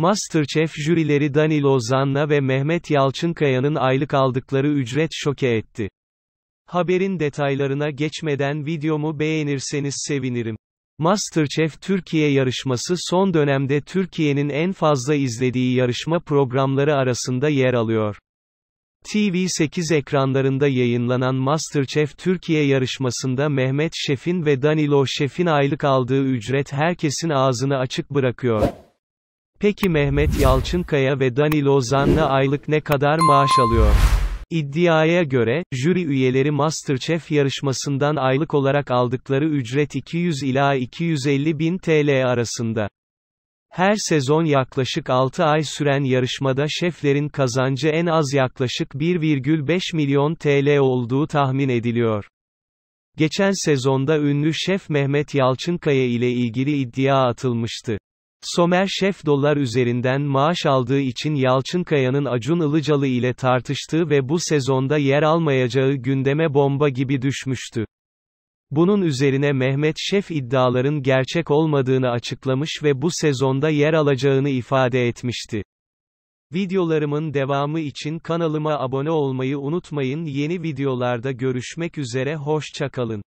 Masterchef jürileri Danilo Zanna ve Mehmet Yalçınkaya'nın aylık aldıkları ücret şoke etti. Haberin detaylarına geçmeden videomu beğenirseniz sevinirim. Masterchef Türkiye yarışması son dönemde Türkiye'nin en fazla izlediği yarışma programları arasında yer alıyor. TV8 ekranlarında yayınlanan MasterChef Türkiye yarışmasında Mehmet Şef'in ve Danilo Şef'in aylık aldığı ücret herkesin ağzını açık bırakıyor. Peki Mehmet Yalçınkaya ve Danilo Zanna aylık ne kadar maaş alıyor? İddiaya göre, jüri üyeleri Masterchef yarışmasından aylık olarak aldıkları ücret 200 ila 250 bin TL arasında. Her sezon yaklaşık 6 ay süren yarışmada şeflerin kazancı en az yaklaşık 1,5 milyon TL olduğu tahmin ediliyor. Geçen sezonda ünlü şef Mehmet Yalçınkaya ile ilgili iddia atılmıştı. Somer Şef dolar üzerinden maaş aldığı için Yalçınkaya'nın Acun Ilıcalı ile tartıştığı ve bu sezonda yer almayacağı gündeme bomba gibi düşmüştü. Bunun üzerine Mehmet Şef iddiaların gerçek olmadığını açıklamış ve bu sezonda yer alacağını ifade etmişti. Videolarımın devamı için kanalıma abone olmayı unutmayın. Yeni videolarda görüşmek üzere hoşça kalın.